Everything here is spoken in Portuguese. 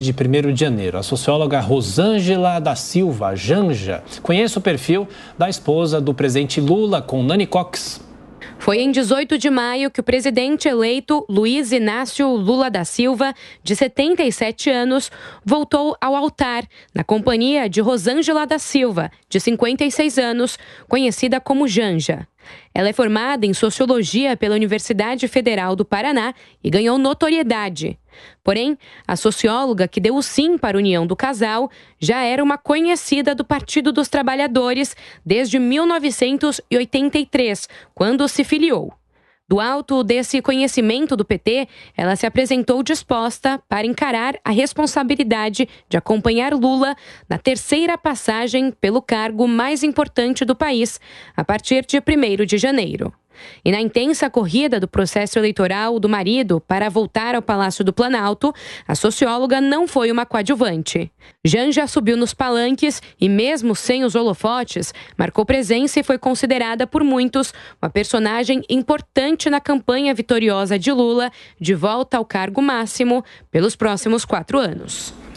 de 1 de janeiro. A socióloga Rosângela da Silva Janja conhece o perfil da esposa do presidente Lula com Nani Cox. Foi em 18 de maio que o presidente eleito Luiz Inácio Lula da Silva, de 77 anos, voltou ao altar na companhia de Rosângela da Silva, de 56 anos, conhecida como Janja. Ela é formada em sociologia pela Universidade Federal do Paraná e ganhou notoriedade. Porém, a socióloga que deu o sim para a união do casal já era uma conhecida do Partido dos Trabalhadores desde 1983, quando se filiou. Do alto desse conhecimento do PT, ela se apresentou disposta para encarar a responsabilidade de acompanhar Lula na terceira passagem pelo cargo mais importante do país, a partir de 1 de janeiro. E na intensa corrida do processo eleitoral do marido para voltar ao Palácio do Planalto, a socióloga não foi uma coadjuvante. Janja subiu nos palanques e, mesmo sem os holofotes, marcou presença e foi considerada por muitos uma personagem importante na campanha vitoriosa de Lula de volta ao cargo máximo pelos próximos quatro anos.